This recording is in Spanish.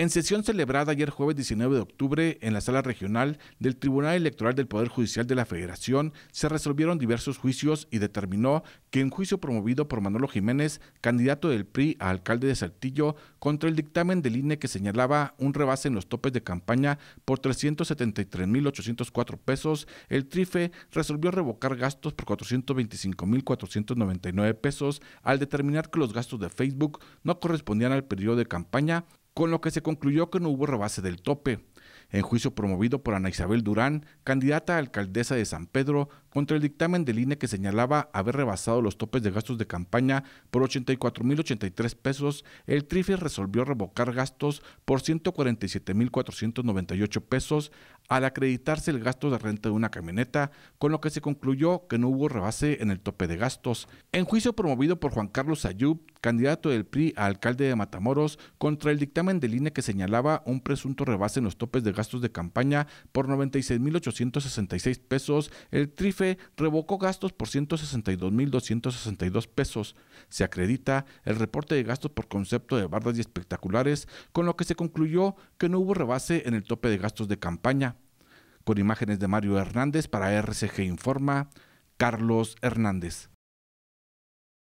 En sesión celebrada ayer jueves 19 de octubre en la sala regional del Tribunal Electoral del Poder Judicial de la Federación, se resolvieron diversos juicios y determinó que en juicio promovido por Manolo Jiménez, candidato del PRI a alcalde de Saltillo, contra el dictamen del INE que señalaba un rebase en los topes de campaña por 373.804 pesos, el TRIFE resolvió revocar gastos por 425.499 pesos al determinar que los gastos de Facebook no correspondían al periodo de campaña con lo que se concluyó que no hubo rebase del tope. En juicio promovido por Ana Isabel Durán, candidata a alcaldesa de San Pedro, contra el dictamen del INE que señalaba haber rebasado los topes de gastos de campaña por 84.083 pesos, el TRIFE resolvió revocar gastos por 147.498 pesos al acreditarse el gasto de renta de una camioneta, con lo que se concluyó que no hubo rebase en el tope de gastos. En juicio promovido por Juan Carlos Ayub, candidato del PRI a alcalde de Matamoros, contra el dictamen del INE que señalaba un presunto rebase en los topes de gastos de campaña por 96.866 pesos, el TRIFE revocó gastos por 162.262 pesos. Se acredita el reporte de gastos por concepto de bardas y espectaculares, con lo que se concluyó que no hubo rebase en el tope de gastos de campaña. Con imágenes de Mario Hernández para RCG Informa, Carlos Hernández.